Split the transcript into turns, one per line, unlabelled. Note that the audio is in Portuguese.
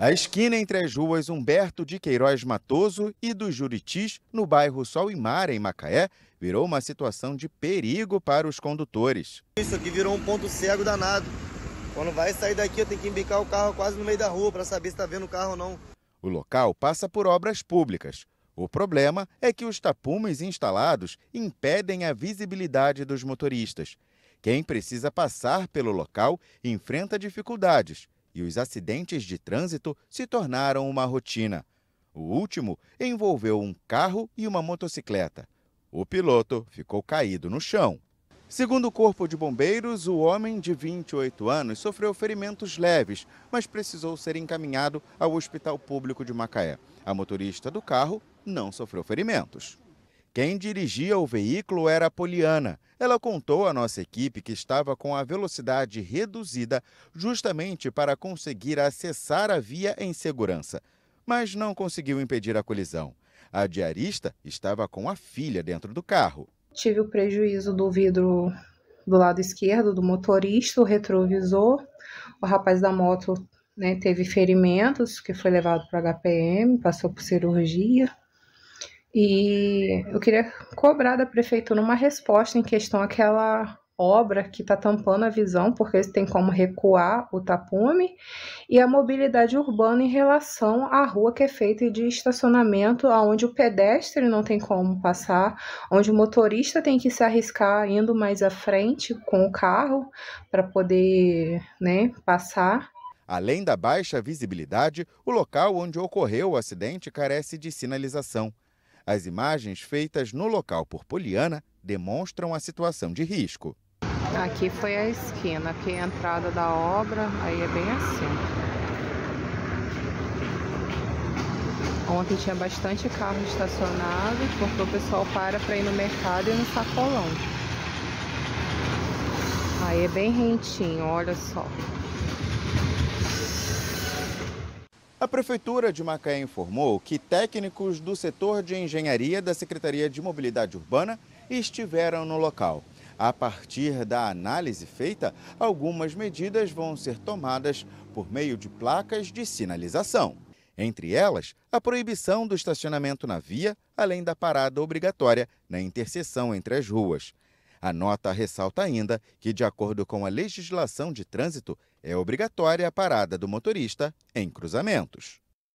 A esquina entre as ruas Humberto de Queiroz Matoso e dos Juritis, no bairro Sol e Mar, em Macaé, virou uma situação de perigo para os condutores. Isso aqui virou um ponto cego danado. Quando vai sair daqui, eu tenho que embicar o carro quase no meio da rua para saber se está vendo o carro ou não. O local passa por obras públicas. O problema é que os tapumes instalados impedem a visibilidade dos motoristas. Quem precisa passar pelo local enfrenta dificuldades e os acidentes de trânsito se tornaram uma rotina. O último envolveu um carro e uma motocicleta. O piloto ficou caído no chão. Segundo o Corpo de Bombeiros, o homem de 28 anos sofreu ferimentos leves, mas precisou ser encaminhado ao Hospital Público de Macaé. A motorista do carro não sofreu ferimentos. Quem dirigia o veículo era a Poliana. Ela contou à nossa equipe que estava com a velocidade reduzida justamente para conseguir acessar a via em segurança, mas não conseguiu impedir a colisão. A diarista estava com a filha dentro do carro.
Tive o prejuízo do vidro do lado esquerdo do motorista, o retrovisor. O rapaz da moto né, teve ferimentos, que foi levado para HPM, passou por cirurgia. E eu queria cobrar da prefeitura uma resposta em questão àquela obra que está tampando a visão, porque tem como recuar o tapume, e a mobilidade urbana em relação à rua que é feita de estacionamento, onde o pedestre não tem como passar, onde o motorista tem que se arriscar indo mais à frente com o carro para poder né, passar.
Além da baixa visibilidade, o local onde ocorreu o acidente carece de sinalização. As imagens feitas no local por Poliana demonstram a situação de risco. Aqui
foi a esquina, aqui é a entrada da obra, aí é bem assim. Ontem tinha bastante carro estacionado, porque o pessoal para para ir no mercado e no sacolão. Aí é bem rentinho, olha só.
A Prefeitura de Macaé informou que técnicos do setor de engenharia da Secretaria de Mobilidade Urbana estiveram no local. A partir da análise feita, algumas medidas vão ser tomadas por meio de placas de sinalização. Entre elas, a proibição do estacionamento na via, além da parada obrigatória na interseção entre as ruas. A nota ressalta ainda que, de acordo com a legislação de trânsito, é obrigatória a parada do motorista em cruzamentos.